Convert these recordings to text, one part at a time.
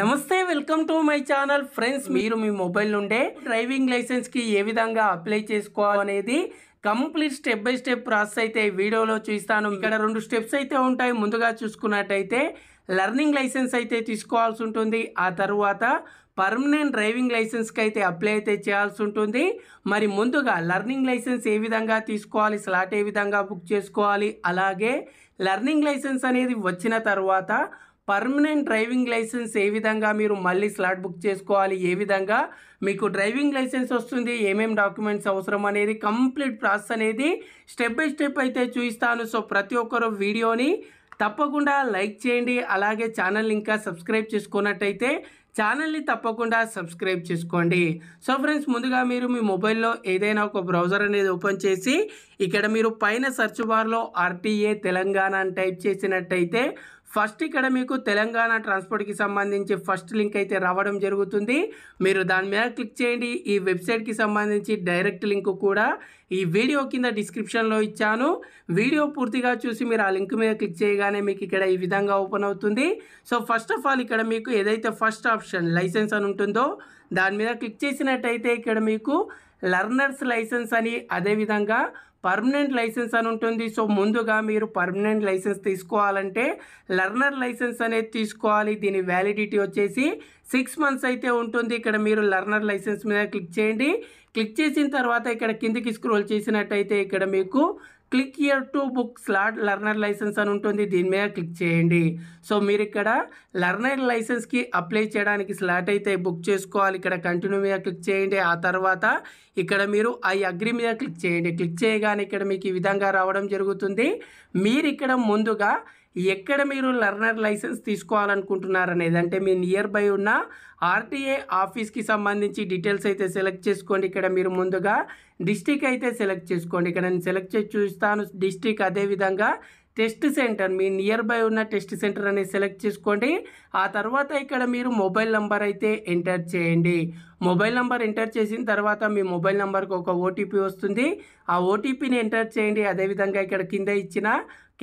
నమస్తే welcome to my channel friends మీరు మీ మొబైల్ నుండే డ్రైవింగ్ లైసెన్స్కి ఏ విధంగా అప్లై చేసుకోవాలనేది complete step by step process అయితే ఈ వీడియోలో చూస్తాను ఇక్కడ రెండు స్టెప్స్ అయితే ఉంటాయి ముందుగా చూసుకున్నట్టయితే లర్నింగ్ లైసెన్స్ అయితే తీసుకోవాల్సి ఉంటుంది ఆ తర్వాత పర్మనెంట్ డ్రైవింగ్ లైసెన్స్కి అయితే అప్లై అయితే చేయాల్సి ఉంటుంది మరి ముందుగా లర్నింగ్ లైసెన్స్ ఏ విధంగా తీసుకోవాలి స్లాట్ ఏ విధంగా బుక్ చేసుకోవాలి అలాగే లర్నింగ్ లైసెన్స్ అనేది వచ్చిన తర్వాత పర్మనెంట్ డ్రైవింగ్ లైసెన్స్ ఏ విధంగా మీరు మళ్ళీ స్లాట్ బుక్ చేసుకోవాలి ఏ విధంగా మీకు డ్రైవింగ్ లైసెన్స్ వస్తుంది ఏమేమి డాక్యుమెంట్స్ అవసరం అనేది కంప్లీట్ ప్రాసెస్ అనేది స్టెప్ బై స్టెప్ అయితే చూపిస్తాను సో ప్రతి ఒక్కరు వీడియోని తప్పకుండా లైక్ చేయండి అలాగే ఛానల్ ఇంకా సబ్స్క్రైబ్ చేసుకున్నట్టయితే ఛానల్ని తప్పకుండా సబ్స్క్రైబ్ చేసుకోండి సో ఫ్రెండ్స్ ముందుగా మీరు మీ మొబైల్లో ఏదైనా ఒక బ్రౌజర్ అనేది ఓపెన్ చేసి ఇక్కడ మీరు పైన సర్చ్ బార్లో ఆర్టీఏ తెలంగాణ అని టైప్ చేసినట్టయితే ఫస్ట్ ఇక్కడ మీకు తెలంగాణ ట్రాన్స్పోర్ట్కి సంబంధించి ఫస్ట్ లింక్ అయితే రావడం జరుగుతుంది మీరు దాని మీద క్లిక్ చేయండి ఈ వెబ్సైట్కి సంబంధించి డైరెక్ట్ లింక్ కూడా ఈ వీడియో కింద డిస్క్రిప్షన్లో ఇచ్చాను వీడియో పూర్తిగా చూసి మీరు ఆ లింక్ మీద క్లిక్ చేయగానే మీకు ఇక్కడ ఈ విధంగా ఓపెన్ అవుతుంది సో ఫస్ట్ ఆఫ్ ఆల్ ఇక్కడ మీకు ఏదైతే ఫస్ట్ ఆప్షన్ లైసెన్స్ అని ఉంటుందో దాని మీద క్లిక్ చేసినట్టయితే ఇక్కడ మీకు లర్నర్స్ లైసెన్స్ అని అదేవిధంగా పర్మనెంట్ లైసెన్స్ అని ఉంటుంది సో ముందుగా మీరు పర్మనెంట్ లైసెన్స్ తీసుకోవాలంటే లర్నర్ లైసెన్స్ అనేది తీసుకోవాలి దీని వ్యాలిడిటీ వచ్చేసి సిక్స్ మంత్స్ అయితే ఉంటుంది ఇక్కడ మీరు లర్నర్ లైసెన్స్ మీద క్లిక్ చేయండి క్లిక్ చేసిన తర్వాత ఇక్కడ కిందికి స్క్రోల్ చేసినట్టయితే ఇక్కడ మీకు click here to book slot learner licence అని ఉంటుంది దీని మీద క్లిక్ చేయండి సో మీరు ఇక్కడ లర్నర్ లైసెన్స్కి అప్లై చేయడానికి స్లాట్ అయితే బుక్ చేసుకోవాలి ఇక్కడ కంటిన్యూ మీద క్లిక్ చేయండి ఆ తర్వాత ఇక్కడ మీరు ఐ అగ్రి మీద క్లిక్ చేయండి క్లిక్ చేయగానే ఇక్కడ మీకు ఈ విధంగా రావడం జరుగుతుంది మీరు ఇక్కడ ముందుగా ఎక్కడ మీరు లర్నర్ లైసెన్స్ తీసుకోవాలనుకుంటున్నారనేది అంటే మీ నియర్ బై ఉన్న ఆర్టీఏ ఆఫీస్కి సంబంధించి డీటెయిల్స్ అయితే సెలెక్ట్ చేసుకోండి ఇక్కడ మీరు ముందుగా డిస్టిక్ అయితే సెలెక్ట్ చేసుకోండి ఇక్కడ నేను సెలెక్ట్ చేసి చూస్తాను డిస్టిక్ అదేవిధంగా టెస్ట్ సెంటర్ మీ నియర్ బై ఉన్న టెస్ట్ సెంటర్ అనేది సెలెక్ట్ చేసుకోండి ఆ తర్వాత ఇక్కడ మీరు మొబైల్ నంబర్ అయితే ఎంటర్ చేయండి మొబైల్ నంబర్ ఎంటర్ చేసిన తర్వాత మీ మొబైల్ నంబర్కి ఒక ఓటీపీ వస్తుంది ఆ ఓటీపీని ఎంటర్ చేయండి అదేవిధంగా ఇక్కడ కింద ఇచ్చిన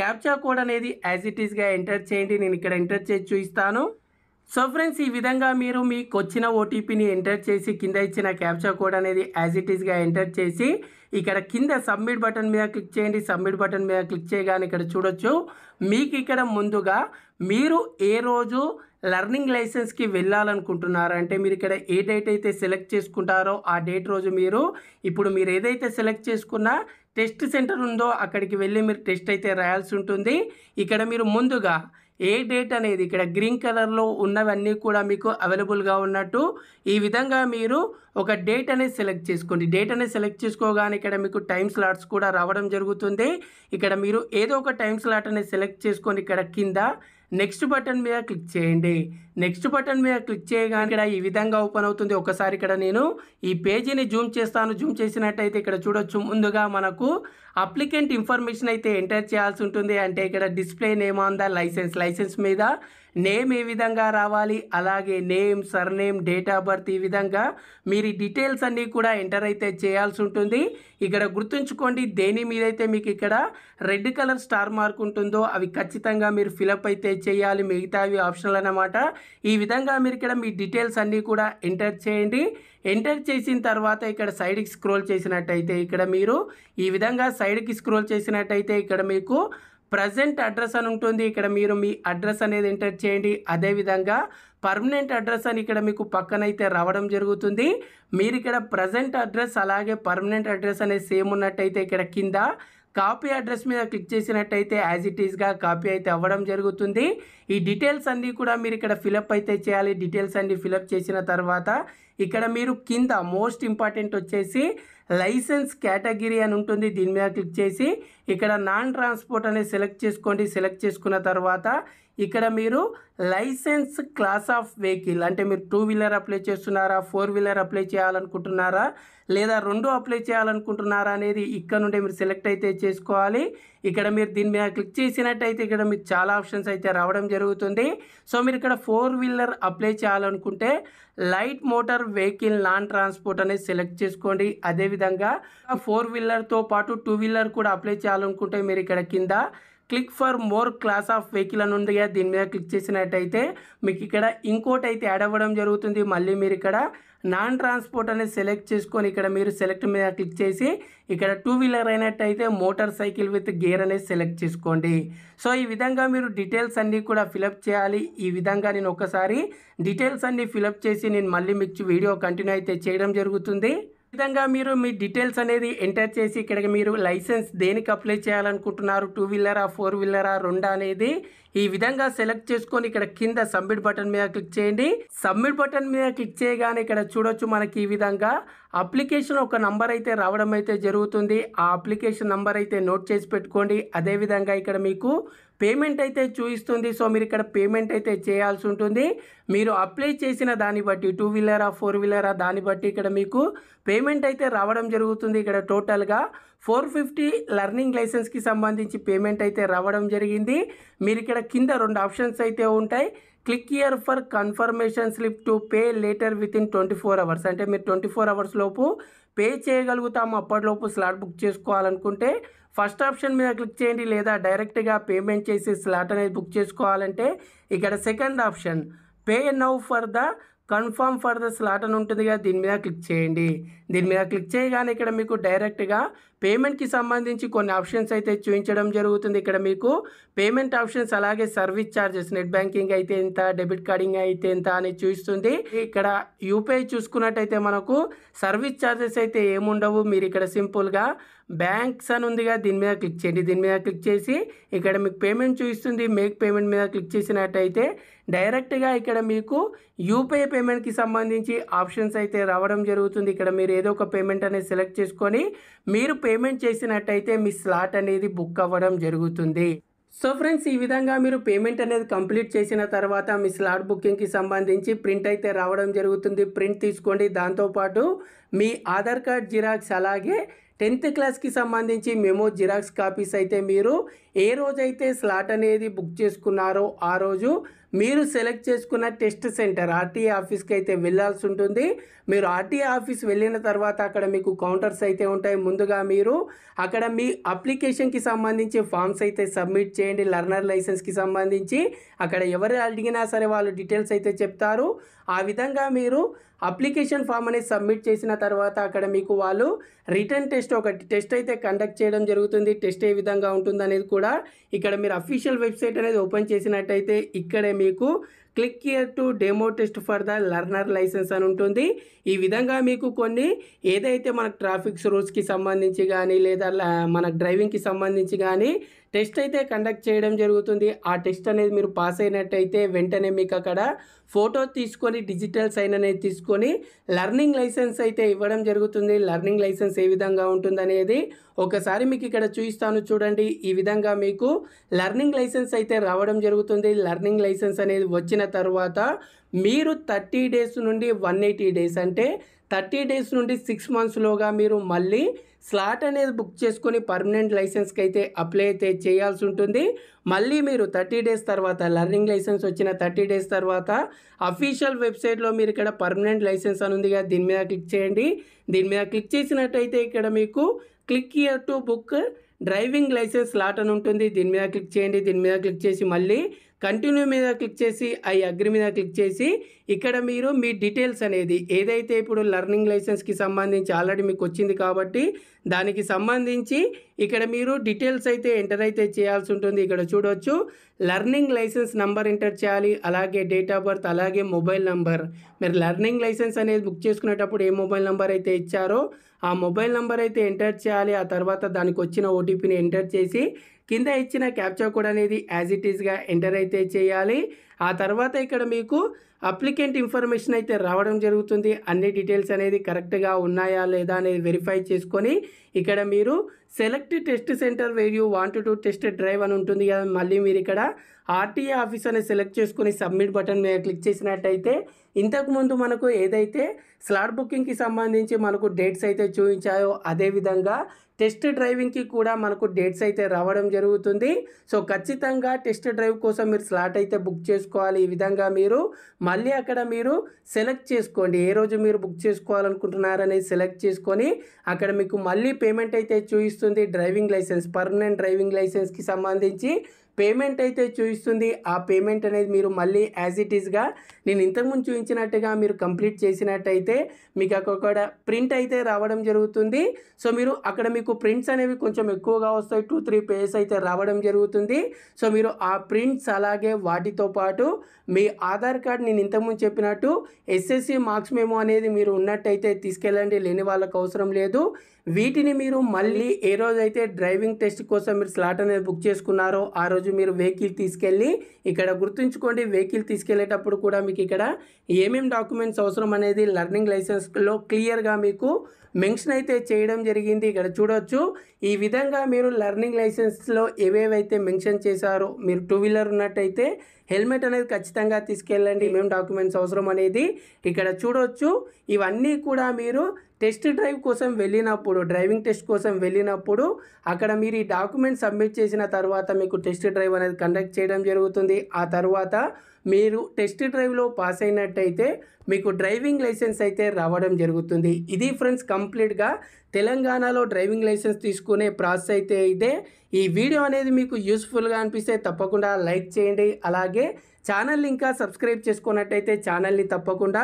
క్యాప్చా కోడ్ అనేది యాజ్ ఇట్ ఈస్గా ఎంటర్ చేయండి నేను ఇక్కడ ఎంటర్ చేసి చూపిస్తాను సో ఫ్రెండ్స్ ఈ విధంగా మీరు మీకు వచ్చిన ఓటీపీని ఎంటర్ చేసి కింద ఇచ్చిన క్యాప్చర్ కోడ్ అనేది యాజ్ ఇట్ ఈస్గా ఎంటర్ చేసి ఇక్కడ కింద సబ్మిట్ బటన్ మీద క్లిక్ చేయండి సబ్మిట్ బటన్ మీద క్లిక్ చేయగానే ఇక్కడ చూడొచ్చు మీకు ఇక్కడ ముందుగా మీరు ఏ రోజు లర్నింగ్ లైసెన్స్కి వెళ్ళాలనుకుంటున్నారంటే మీరు ఇక్కడ ఏ డేట్ అయితే సెలెక్ట్ చేసుకుంటారో ఆ డేట్ రోజు మీరు ఇప్పుడు మీరు ఏదైతే సెలెక్ట్ చేసుకున్న టెస్ట్ సెంటర్ ఉందో అక్కడికి వెళ్ళి మీరు టెస్ట్ అయితే రాయాల్సి ఉంటుంది ఇక్కడ మీరు ముందుగా ఏ డేట్ అనేది ఇక్కడ గ్రీన్ కలర్లో ఉన్నవన్నీ కూడా మీకు అవైలబుల్గా ఉన్నట్టు ఈ విధంగా మీరు ఒక డేట్ అనేది సెలెక్ట్ చేసుకోండి డేట్ అనేది సెలెక్ట్ చేసుకోగానే ఇక్కడ మీకు టైం స్లాట్స్ కూడా రావడం జరుగుతుంది ఇక్కడ మీరు ఏదో ఒక టైం స్లాట్ అనేది సెలెక్ట్ చేసుకొని ఇక్కడ కింద నెక్స్ట్ బటన్ మీద క్లిక్ చేయండి నెక్స్ట్ బటన్ మీద క్లిక్ చేయగానే ఇక్కడ ఈ విధంగా ఓపెన్ అవుతుంది ఒకసారి ఇక్కడ నేను ఈ పేజీని జూమ్ చేస్తాను జూమ్ చేసినట్టయితే ఇక్కడ చూడొచ్చు ముందుగా మనకు అప్లికెంట్ ఇన్ఫర్మేషన్ అయితే ఎంటర్ చేయాల్సి ఉంటుంది అంటే ఇక్కడ display name on the licence licence మీద నేమ్ ఏ విధంగా రావాలి అలాగే name surname date of birth ఈ విధంగా మీరు డీటెయిల్స్ అన్నీ కూడా ఎంటర్ అయితే చేయాల్సి ఉంటుంది ఇక్కడ గుర్తుంచుకోండి దేని మీదైతే మీకు ఇక్కడ రెడ్ కలర్ స్టార్ మార్క్ ఉంటుందో అవి ఖచ్చితంగా మీరు ఫిలప్ అయితే చేయాలి మిగతావి ఆప్షన్లు అనమాట ఈ విధంగా మీరు ఇక్కడ మీ డీటెయిల్స్ అన్నీ కూడా ఎంటర్ చేయండి ఎంటర్ చేసిన తర్వాత ఇక్కడ సైడ్కి స్క్రోల్ చేసినట్టయితే ఇక్కడ మీరు ఈ విధంగా సైడ్కి స్క్రోల్ చేసినట్టయితే ఇక్కడ మీకు ప్రజెంట్ అడ్రస్ అని ఉంటుంది ఇక్కడ మీరు మీ అడ్రస్ అనేది ఎంటర్ చేయండి అదేవిధంగా పర్మనెంట్ అడ్రస్ అని ఇక్కడ మీకు పక్కనైతే రావడం జరుగుతుంది మీరు ఇక్కడ ప్రజెంట్ అడ్రస్ అలాగే పర్మనెంట్ అడ్రస్ అనేది సేమ్ ఉన్నట్టయితే ఇక్కడ కింద కాపీ అడ్రస్ మీద క్లిక్ చేసినట్టయితే యాజ్ ఇట్ ఈస్గా కాపీ అయితే అవ్వడం జరుగుతుంది ఈ డీటెయిల్స్ అన్నీ కూడా మీరు ఇక్కడ ఫిలప్ అయితే చేయాలి డీటెయిల్స్ అన్ని ఫిలప్ చేసిన తర్వాత ఇక్కడ మీరు కింద మోస్ట్ ఇంపార్టెంట్ వచ్చేసి లైసెన్స్ కేటగిరీ అని ఉంటుంది దీని మీద క్లిక్ చేసి ఇక్కడ నాన్ ట్రాన్స్పోర్ట్ అనేది సెలెక్ట్ చేసుకోండి సెలెక్ట్ చేసుకున్న తర్వాత ఇక్కడ మీరు లైసెన్స్ క్లాస్ ఆఫ్ వెహికల్ అంటే మీరు టూ వీలర్ అప్లై చేస్తున్నారా ఫోర్ వీలర్ అప్లై చేయాలనుకుంటున్నారా లేదా రెండు అప్లై చేయాలనుకుంటున్నారా అనేది ఇక్కడ నుండి మీరు సెలెక్ట్ అయితే చేసుకోవాలి ఇక్కడ మీరు దీని మీద క్లిక్ చేసినట్టయితే ఇక్కడ మీకు చాలా ఆప్షన్స్ అయితే రావడం జరుగుతుంది సో మీరు ఇక్కడ ఫోర్ వీలర్ అప్లై చేయాలనుకుంటే light motor vehicle non transport అనేది సెలెక్ట్ చేసుకోండి అదేవిధంగా ఫోర్ వీలర్తో పాటు టూ వీలర్ కూడా అప్లై చేయాలనుకుంటే మీరు ఇక్కడ కింద click for more class of vehicle అని ఉంది కదా దీని మీద క్లిక్ చేసినట్టయితే మీకు ఇక్కడ ఇంకోటి అయితే యాడ్ అవ్వడం జరుగుతుంది మళ్ళీ మీరు ఇక్కడ నాన్ ట్రాన్స్పోర్ట్ అనేది సెలెక్ట్ చేసుకొని ఇక్కడ మీరు సెలెక్ట్ మీద క్లిక్ చేసి ఇక్కడ టూ వీలర్ అయినట్టయితే మోటార్ సైకిల్ విత్ గేర్ అనేది సెలెక్ట్ చేసుకోండి సో ఈ విధంగా మీరు డీటెయిల్స్ అన్నీ కూడా ఫిలప్ చేయాలి ఈ విధంగా నేను ఒకసారి డీటెయిల్స్ అన్నీ ఫిలప్ చేసి నేను మళ్ళీ మీకు వీడియో కంటిన్యూ అయితే చేయడం జరుగుతుంది విధంగా మీరు మీ డీటెయిల్స్ అనేది ఎంటర్ చేసి ఇక్కడ మీరు లైసెన్స్ దేనికి అప్లై చేయాలనుకుంటున్నారు టూ వీలరా ఫోర్ వీలరా రెండా అనేది ఈ విధంగా సెలెక్ట్ చేసుకొని ఇక్కడ కింద సబ్మిట్ బటన్ మీద క్లిక్ చేయండి సబ్మిట్ బటన్ మీద క్లిక్ చేయగానే ఇక్కడ చూడొచ్చు మనకి ఈ విధంగా అప్లికేషన్ ఒక నంబర్ అయితే రావడం అయితే జరుగుతుంది ఆ అప్లికేషన్ నంబర్ అయితే నోట్ చేసి పెట్టుకోండి అదేవిధంగా ఇక్కడ మీకు పేమెంట్ అయితే చూపిస్తుంది సో మీరు ఇక్కడ పేమెంట్ అయితే చేయాల్సి ఉంటుంది మీరు అప్లై చేసిన దాన్ని బట్టి టూ వీలరా ఫోర్ వీలరా దాన్ని బట్టి ఇక్కడ మీకు పేమెంట్ అయితే రావడం జరుగుతుంది ఇక్కడ టోటల్గా ఫోర్ ఫిఫ్టీ లర్నింగ్ లైసెన్స్కి సంబంధించి పేమెంట్ అయితే రావడం జరిగింది మీరు ఇక్కడ కింద రెండు ఆప్షన్స్ అయితే ఉంటాయి click here for confirmation slip to pay later within twenty four hours అంటే మీరు ట్వంటీ ఫోర్ అవర్స్ లోపు పే చేయగలుగుతాము అప్పటిలోపు స్లాట్ బుక్ చేసుకోవాలనుకుంటే ఫస్ట్ ఆప్షన్ మీద క్లిక్ చేయండి లేదా డైరెక్ట్గా పేమెంట్ చేసి స్లాట్ అనేది బుక్ చేసుకోవాలంటే ఇక్కడ second option pay now for the confirm for the slot అని ఉంటుంది కదా దీని మీద క్లిక్ చేయండి దీని మీద క్లిక్ చేయగానే ఇక్కడ మీకు డైరెక్ట్గా పేమెంట్కి సంబంధించి కొన్ని ఆప్షన్స్ అయితే చూపించడం జరుగుతుంది ఇక్కడ మీకు పేమెంట్ ఆప్షన్స్ అలాగే సర్వీస్ ఛార్జెస్ నెట్ బ్యాంకింగ్ అయితే ఎంత డెబిట్ కార్డింగ్ అయితే ఎంత అని చూస్తుంది ఇక్కడ యూపీఐ చూసుకున్నట్టయితే మనకు సర్వీస్ ఛార్జెస్ అయితే ఏముండవు మీరు ఇక్కడ సింపుల్గా బ్యాంక్స్ అని ఉందిగా దీని మీద క్లిక్ చేయండి దీని మీద క్లిక్ చేసి ఇక్కడ మీకు పేమెంట్ చూపిస్తుంది మేక్ పేమెంట్ మీద క్లిక్ చేసినట్టయితే డైరెక్ట్గా ఇక్కడ మీకు యూపీఐ పేమెంట్కి సంబంధించి ఆప్షన్స్ అయితే రావడం జరుగుతుంది ఇక్కడ మీరు ఏదో ఒక పేమెంట్ అనేది సెలెక్ట్ చేసుకొని మీరు పేమెంట్ చేసినట్టయితే మీ స్లాట్ అనేది బుక్ అవ్వడం జరుగుతుంది సో ఫ్రెండ్స్ ఈ విధంగా మీరు పేమెంట్ అనేది కంప్లీట్ చేసిన తర్వాత మీ స్లాట్ బుకింగ్కి సంబంధించి ప్రింట్ అయితే రావడం జరుగుతుంది ప్రింట్ తీసుకోండి దాంతోపాటు మీ ఆధార్ కార్డ్ జిరాక్స్ అలాగే టెన్త్ క్లాస్కి సంబంధించి మెమో జిరాక్స్ కాపీస్ అయితే మీరు ఏ రోజైతే స్లాట్ అనేది బుక్ చేసుకున్నారో ఆ రోజు మీరు సెలెక్ట్ చేసుకున్న టెస్ట్ సెంటర్ ఆర్టీఏ ఆఫీస్కి అయితే వెళ్ళాల్సి ఉంటుంది మీరు ఆర్టీఏ ఆఫీస్ వెళ్ళిన తర్వాత అక్కడ మీకు కౌంటర్స్ అయితే ఉంటాయి ముందుగా మీరు అక్కడ మీ అప్లికేషన్కి సంబంధించి ఫామ్స్ అయితే సబ్మిట్ చేయండి లర్నర్ లైసెన్స్కి సంబంధించి అక్కడ ఎవరు అడిగినా సరే వాళ్ళు డీటెయిల్స్ అయితే చెప్తారు ఆ విధంగా మీరు అప్లికేషన్ ఫామ్ అనేది సబ్మిట్ చేసిన తర్వాత అక్కడ మీకు వాళ్ళు రిటర్న్ టెస్ట్ టెస్ట్ ఒక టెస్ట్ అయితే కండక్ట్ చేయడం జరుగుతుంది టెస్ట్ ఏ విధంగా ఉంటుంది అనేది కూడా ఇక్కడ మీరు అఫీషియల్ వెబ్సైట్ అనేది ఓపెన్ చేసినట్టయితే ఇక్కడే మీకు click here to demo test for the learner licence అని ఉంటుంది ఈ విధంగా మీకు కొన్ని ఏదైతే మన ట్రాఫిక్ రూల్స్కి సంబంధించి కానీ లేదా మన డ్రైవింగ్కి సంబంధించి కానీ టెస్ట్ అయితే కండక్ట్ చేయడం జరుగుతుంది ఆ టెస్ట్ అనేది మీరు పాస్ అయినట్టయితే వెంటనే మీకు అక్కడ ఫోటో తీసుకొని డిజిటల్ సైన్ అనేది తీసుకొని లర్నింగ్ లైసెన్స్ అయితే ఇవ్వడం జరుగుతుంది లర్నింగ్ లైసెన్స్ ఏ విధంగా ఉంటుందనేది ఒకసారి మీకు ఇక్కడ చూపిస్తాను చూడండి ఈ విధంగా మీకు లర్నింగ్ లైసెన్స్ అయితే రావడం జరుగుతుంది లర్నింగ్ లైసెన్స్ అనేది వచ్చిన తర్వాత మీరు థర్టీ డేస్ నుండి వన్ ఎయిటీ డేస్ అంటే థర్టీ డేస్ నుండి సిక్స్ మంత్స్లోగా మీరు మళ్ళీ స్లాట్ అనేది బుక్ చేసుకొని పర్మనెంట్ లైసెన్స్కి అయితే అప్లై అయితే చేయాల్సి ఉంటుంది మళ్ళీ మీరు థర్టీ డేస్ తర్వాత లర్నింగ్ లైసెన్స్ వచ్చిన థర్టీ డేస్ తర్వాత అఫీషియల్ వెబ్సైట్లో మీరు ఇక్కడ పర్మనెంట్ లైసెన్స్ అని ఉందిగా దీని మీద క్లిక్ చేయండి దీని మీద క్లిక్ చేసినట్టయితే ఇక్కడ మీకు click here to book driving licence slot అని ఉంటుంది దీని మీద క్లిక్ చేయండి దీని మీద క్లిక్ చేసి మళ్ళీ కంటిన్యూ మీద క్లిక్ చేసి ఐ అగ్రి మీద క్లిక్ చేసి ఇక్కడ మీరు మీ డీటెయిల్స్ అనేది ఏదైతే ఇప్పుడు లర్నింగ్ లైసెన్స్కి సంబంధించి ఆల్రెడీ మీకు వచ్చింది కాబట్టి దానికి సంబంధించి ఇక్కడ మీరు డీటెయిల్స్ అయితే ఎంటర్ అయితే చేయాల్సి ఉంటుంది ఇక్కడ చూడవచ్చు లర్నింగ్ లైసెన్స్ నంబర్ ఎంటర్ చేయాలి అలాగే డేట్ ఆఫ్ బర్త్ అలాగే మొబైల్ నంబర్ మీరు లర్నింగ్ లైసెన్స్ అనేది బుక్ చేసుకునేటప్పుడు ఏ మొబైల్ నెంబర్ అయితే ఇచ్చారో ఆ మొబైల్ నెంబర్ అయితే ఎంటర్ చేయాలి ఆ తర్వాత దానికి వచ్చిన ఓటీపీని ఎంటర్ చేసి కింద ఇచ్చిన క్యాప్చా కోడ్ అనేది యాజ్ ఇట్ ఈస్గా ఎంటర్ అయితే చేయాలి ఆ తర్వాత ఇక్కడ మీకు అప్లికెంట్ ఇన్ఫర్మేషన్ అయితే రావడం జరుగుతుంది అన్ని డీటెయిల్స్ అనేది కరెక్ట్గా ఉన్నాయా లేదా అనేది వెరిఫై చేసుకొని ఇక్కడ మీరు select test centre where you want to test drive అని ఉంటుంది కదా మళ్ళీ మీరు ఇక్కడ ఆర్టీఏ ఆఫీస్ అని సెలెక్ట్ చేసుకొని సబ్మిట్ బటన్ మీద క్లిక్ చేసినట్టయితే ఇంతకుముందు మనకు ఏదైతే స్లాట్ బుకింగ్కి సంబంధించి మనకు డేట్స్ అయితే చూపించాయో అదేవిధంగా టెస్ట్ డ్రైవింగ్కి కూడా మనకు డేట్స్ అయితే రావడం జరుగుతుంది సో ఖచ్చితంగా టెస్ట్ డ్రైవ్ కోసం మీరు స్లాట్ అయితే బుక్ చేసుకో చేసుకోవాలి ఈ విధంగా మీరు మళ్ళీ అక్కడ మీరు సెలెక్ట్ చేసుకోండి ఏ రోజు మీరు బుక్ చేసుకోవాలనుకుంటున్నారనేది సెలెక్ట్ చేసుకొని అక్కడ మీకు మళ్ళీ పేమెంట్ అయితే చూపిస్తుంది డ్రైవింగ్ లైసెన్స్ పర్మనెంట్ డ్రైవింగ్ లైసెన్స్కి సంబంధించి పేమెంట్ అయితే చూపిస్తుంది ఆ పేమెంట్ అనేది మీరు మళ్ళీ యాజ్ ఇట్ ఈస్గా నేను ఇంతకుముందు చూపించినట్టుగా మీరు కంప్లీట్ చేసినట్టయితే మీకు అక్కడ ప్రింట్ అయితే రావడం జరుగుతుంది సో మీరు అక్కడ మీకు ప్రింట్స్ అనేవి కొంచెం ఎక్కువగా వస్తాయి టూ త్రీ పేజెస్ అయితే రావడం జరుగుతుంది సో మీరు ఆ ప్రింట్స్ అలాగే వాటితో పాటు మీ ఆధార్ కార్డ్ నేను ఇంతకుముందు చెప్పినట్టు ఎస్ఎస్సి మార్క్స్ మేమో అనేది మీరు ఉన్నట్టయితే తీసుకెళ్ళండి లేని వాళ్ళకు అవసరం లేదు వీటిని మీరు మళ్ళీ ఏ రోజైతే డ్రైవింగ్ టెస్ట్ కోసం మీరు స్లాట్ అనేది బుక్ చేసుకున్నారో ఆ రోజు రోజు మీరు వెహికల్ తీసుకెళ్ళి ఇక్కడ గుర్తుంచుకోండి వెహికల్ తీసుకెళ్ళేటప్పుడు కూడా మీకు ఇక్కడ ఏమేమి డాక్యుమెంట్స్ అవసరం అనేది లర్నింగ్ లైసెన్స్లో క్లియర్గా మీకు మెన్షన్ అయితే చేయడం జరిగింది ఇక్కడ చూడవచ్చు ఈ విధంగా మీరు లర్నింగ్ లైసెన్స్లో ఏవేవైతే మెన్షన్ చేశారో మీరు టూ వీలర్ ఉన్నట్టయితే హెల్మెట్ అనేది ఖచ్చితంగా తీసుకెళ్ళండి ఏమేమి డాక్యుమెంట్స్ అవసరం అనేది ఇక్కడ చూడవచ్చు ఇవన్నీ కూడా మీరు టెస్ట్ డ్రైవ్ కోసం వెళ్ళినప్పుడు డ్రైవింగ్ టెస్ట్ కోసం వెళ్ళినప్పుడు అక్కడ మీరు ఈ డాక్యుమెంట్ సబ్మిట్ చేసిన తర్వాత మీకు టెస్ట్ డ్రైవ్ అనేది కండక్ట్ చేయడం జరుగుతుంది ఆ తర్వాత మీరు టెస్ట్ డ్రైవ్లో పాస్ అయినట్టయితే మీకు డ్రైవింగ్ లైసెన్స్ అయితే రావడం జరుగుతుంది ఇది ఫ్రెండ్స్ కంప్లీట్గా తెలంగాణలో డ్రైవింగ్ లైసెన్స్ తీసుకునే ప్రాసెస్ అయితే ఇదే ఈ వీడియో అనేది మీకు యూస్ఫుల్గా అనిపిస్తే తప్పకుండా లైక్ చేయండి అలాగే ఛానల్ ఇంకా సబ్స్క్రైబ్ చేసుకున్నట్టయితే ఛానల్ని తప్పకుండా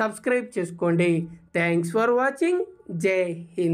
సబ్స్క్రైబ్ చేసుకోండి థ్యాంక్స్ ఫర్ వాచింగ్ జై హింద్